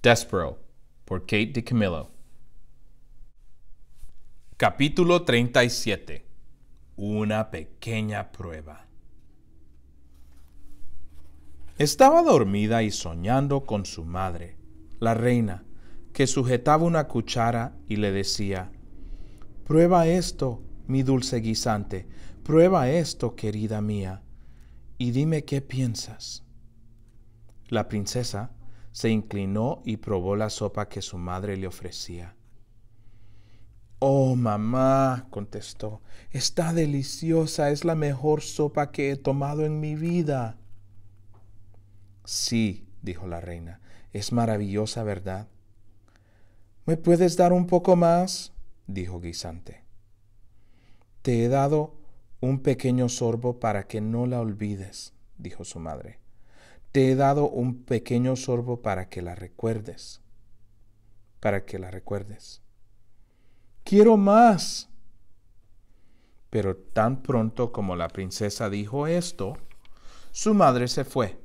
Despero, por Kate Camillo. Capítulo 37. Una pequeña prueba. Estaba dormida y soñando con su madre, la reina, que sujetaba una cuchara y le decía, Prueba esto, mi dulce guisante, prueba esto, querida mía, y dime qué piensas. La princesa, se inclinó y probó la sopa que su madre le ofrecía. Oh, mamá, contestó, está deliciosa, es la mejor sopa que he tomado en mi vida. Sí, dijo la reina, es maravillosa, ¿verdad? ¿Me puedes dar un poco más? dijo Guisante. Te he dado un pequeño sorbo para que no la olvides, dijo su madre te he dado un pequeño sorbo para que la recuerdes, para que la recuerdes. Quiero más. Pero tan pronto como la princesa dijo esto, su madre se fue,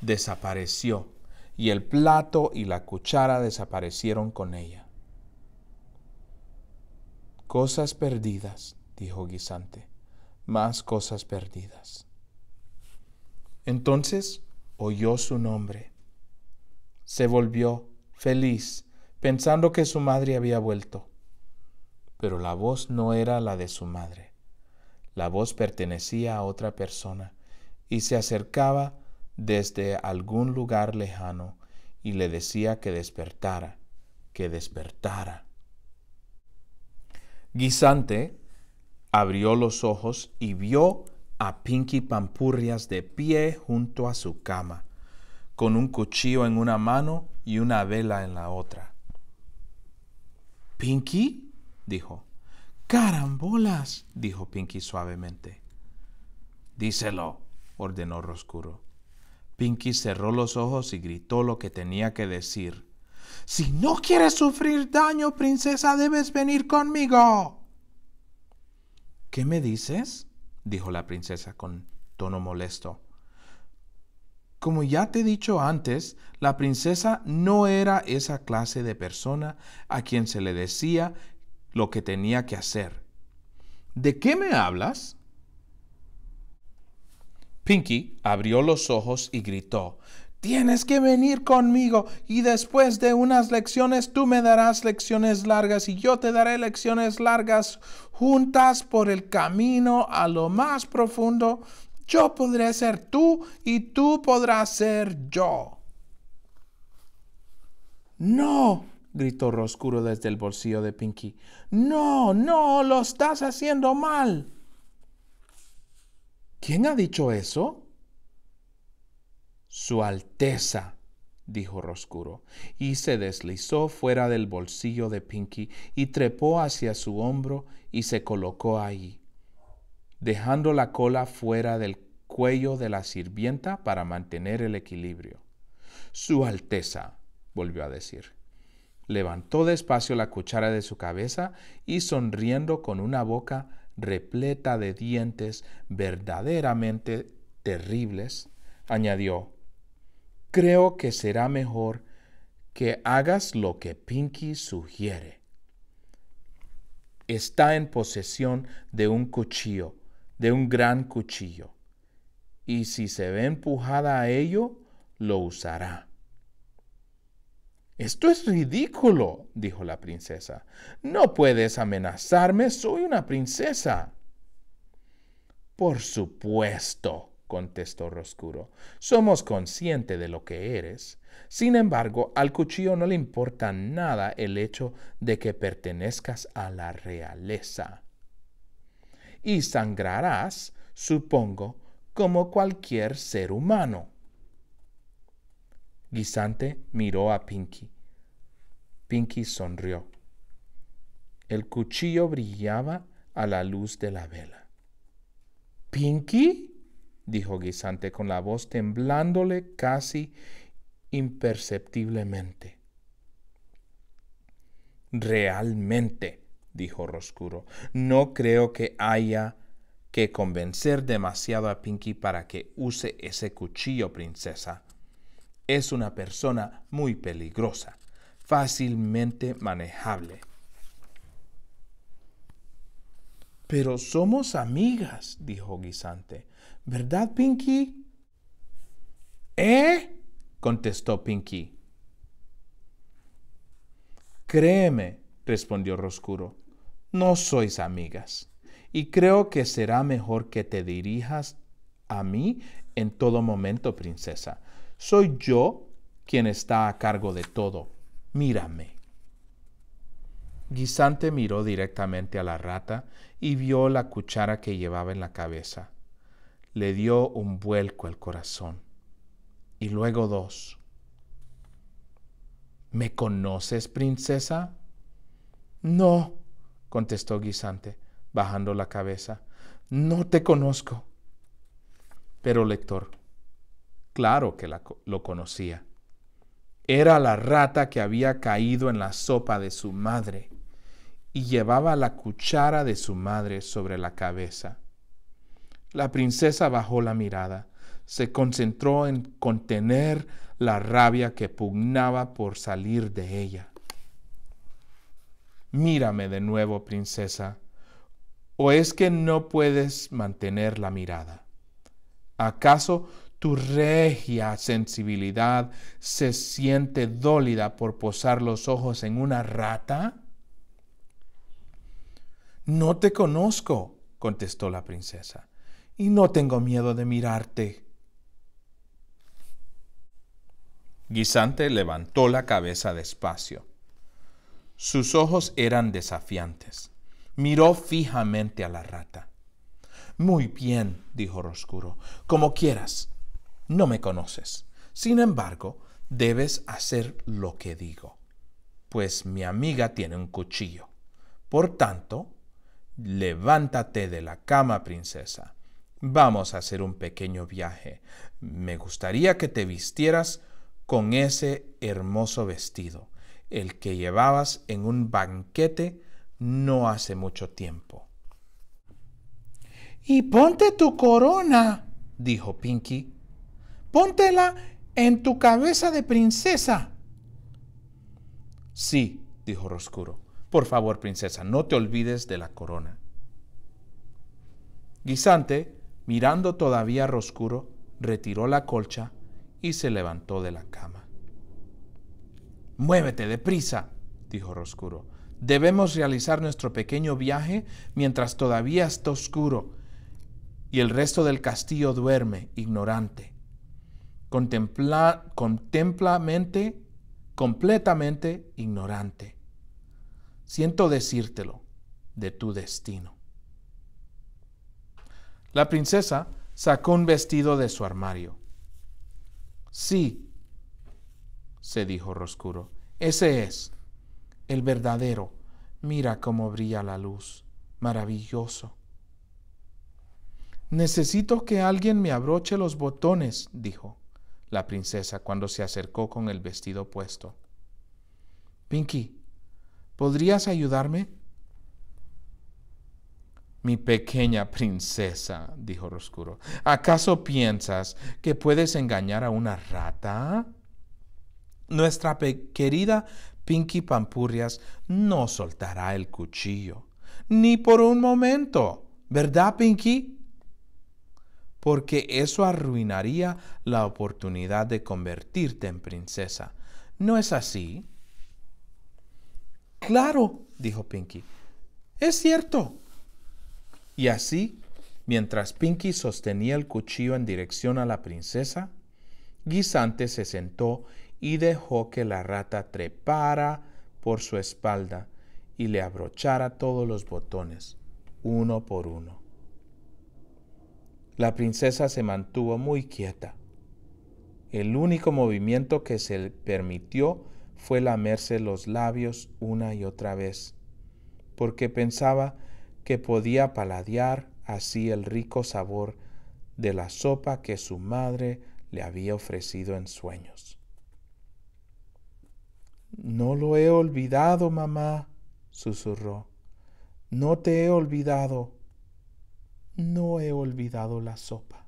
desapareció, y el plato y la cuchara desaparecieron con ella. Cosas perdidas, dijo Guisante, más cosas perdidas. Entonces oyó su nombre. Se volvió feliz, pensando que su madre había vuelto. Pero la voz no era la de su madre. La voz pertenecía a otra persona y se acercaba desde algún lugar lejano y le decía que despertara, que despertara. Guisante abrió los ojos y vio a Pinky Pampurrias de pie junto a su cama, con un cuchillo en una mano y una vela en la otra. Pinky, dijo. Carambolas, dijo Pinky suavemente. Díselo, ordenó Roscuro. Pinky cerró los ojos y gritó lo que tenía que decir. Si no quieres sufrir daño, princesa, debes venir conmigo. ¿Qué me dices? dijo la princesa con tono molesto. Como ya te he dicho antes, la princesa no era esa clase de persona a quien se le decía lo que tenía que hacer. ¿De qué me hablas? Pinky abrió los ojos y gritó, Tienes que venir conmigo y después de unas lecciones tú me darás lecciones largas y yo te daré lecciones largas juntas por el camino a lo más profundo. Yo podré ser tú y tú podrás ser yo. No, gritó Roscuro desde el bolsillo de Pinky. No, no, lo estás haciendo mal. ¿Quién ha dicho eso? Su Alteza, dijo Roscuro, y se deslizó fuera del bolsillo de Pinky y trepó hacia su hombro y se colocó allí, dejando la cola fuera del cuello de la sirvienta para mantener el equilibrio. Su Alteza, volvió a decir. Levantó despacio la cuchara de su cabeza y sonriendo con una boca repleta de dientes verdaderamente terribles, añadió, creo que será mejor que hagas lo que Pinky sugiere. Está en posesión de un cuchillo, de un gran cuchillo, y si se ve empujada a ello, lo usará. Esto es ridículo, dijo la princesa. No puedes amenazarme, soy una princesa. Por supuesto, contestó Roscuro. Somos conscientes de lo que eres. Sin embargo, al cuchillo no le importa nada el hecho de que pertenezcas a la realeza. Y sangrarás, supongo, como cualquier ser humano. Guisante miró a Pinky. Pinky sonrió. El cuchillo brillaba a la luz de la vela. ¿Pinky? dijo Guisante con la voz temblándole casi imperceptiblemente. Realmente, dijo Roscuro, no creo que haya que convencer demasiado a Pinky para que use ese cuchillo, princesa. Es una persona muy peligrosa, fácilmente manejable. Pero somos amigas, dijo Guisante. ¿Verdad, Pinky? ¿Eh? contestó Pinky. Créeme, respondió Roscuro, no sois amigas, y creo que será mejor que te dirijas a mí en todo momento, princesa. Soy yo quien está a cargo de todo. Mírame. Guisante miró directamente a la rata y vio la cuchara que llevaba en la cabeza le dio un vuelco al corazón. Y luego dos. ¿Me conoces, princesa? No, contestó Guisante, bajando la cabeza. No te conozco. Pero, lector, claro que la, lo conocía. Era la rata que había caído en la sopa de su madre y llevaba la cuchara de su madre sobre la cabeza. La princesa bajó la mirada. Se concentró en contener la rabia que pugnaba por salir de ella. Mírame de nuevo, princesa, o es que no puedes mantener la mirada. ¿Acaso tu regia sensibilidad se siente dólida por posar los ojos en una rata? No te conozco, contestó la princesa y no tengo miedo de mirarte. Guisante levantó la cabeza despacio. Sus ojos eran desafiantes. Miró fijamente a la rata. Muy bien, dijo Roscuro, como quieras. No me conoces. Sin embargo, debes hacer lo que digo, pues mi amiga tiene un cuchillo. Por tanto, levántate de la cama, princesa, Vamos a hacer un pequeño viaje. Me gustaría que te vistieras con ese hermoso vestido, el que llevabas en un banquete no hace mucho tiempo. Y ponte tu corona, dijo Pinky. Póntela en tu cabeza de princesa. Sí, dijo Roscuro. Por favor, princesa, no te olvides de la corona. Guisante mirando todavía a Roscuro, retiró la colcha y se levantó de la cama. Muévete deprisa, dijo Roscuro. Debemos realizar nuestro pequeño viaje mientras todavía está oscuro y el resto del castillo duerme, ignorante. Contempla, contemplamente, completamente ignorante. Siento decírtelo de tu destino. La princesa sacó un vestido de su armario. Sí, se dijo Roscuro, ese es el verdadero. Mira cómo brilla la luz. Maravilloso. Necesito que alguien me abroche los botones, dijo la princesa cuando se acercó con el vestido puesto. Pinky, ¿podrías ayudarme? Mi pequeña princesa, dijo Roscuro, ¿acaso piensas que puedes engañar a una rata? Nuestra querida Pinky Pampurrias no soltará el cuchillo, ni por un momento, ¿verdad, Pinky? Porque eso arruinaría la oportunidad de convertirte en princesa. ¿No es así? Claro, dijo Pinky. Es cierto. Y así, mientras Pinky sostenía el cuchillo en dirección a la princesa, Guisante se sentó y dejó que la rata trepara por su espalda y le abrochara todos los botones, uno por uno. La princesa se mantuvo muy quieta. El único movimiento que se le permitió fue lamerse los labios una y otra vez, porque pensaba que podía paladear así el rico sabor de la sopa que su madre le había ofrecido en sueños. No lo he olvidado, mamá, susurró. No te he olvidado. No he olvidado la sopa.